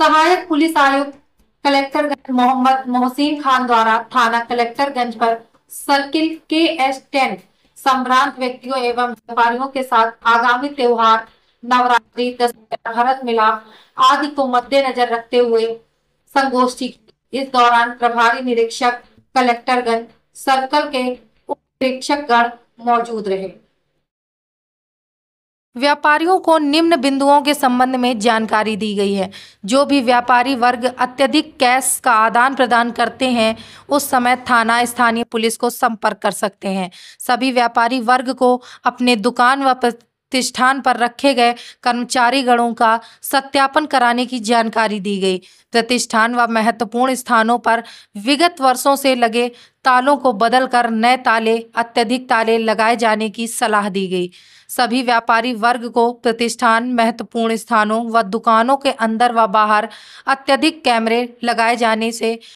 सहायक पुलिस आयुक्त कलेक्टर मोहम्मद मोहसिन खान द्वारा थाना कलेक्टरगंज पर सर्किल के एस टेन संभ्रांत व्यक्तियों एवं व्यापारियों के साथ आगामी त्योहार नवरात्रि भारत भरत मिलाप आदि को मद्देनजर रखते हुए संगोष्ठी इस दौरान प्रभारी निरीक्षक कलेक्टरगंज सर्कल के उप निरीक्षक गण मौजूद रहे व्यापारियों को निम्न बिंदुओं के संबंध में जानकारी दी गई है जो भी व्यापारी वर्ग अत्यधिक कैश का आदान प्रदान करते हैं उस समय थाना स्थानीय पुलिस को संपर्क कर सकते हैं सभी व्यापारी वर्ग को अपने दुकान व प्रतिष्ठान पर रखे गए कर्मचारीगणों का सत्यापन कराने की जानकारी दी गई प्रतिष्ठान व महत्वपूर्ण स्थानों पर विगत वर्षों से लगे तालों को बदलकर नए ताले अत्यधिक ताले लगाए जाने की सलाह दी गई सभी व्यापारी वर्ग को प्रतिष्ठान महत्वपूर्ण स्थानों व दुकानों के अंदर व बाहर अत्यधिक कैमरे लगाए जाने से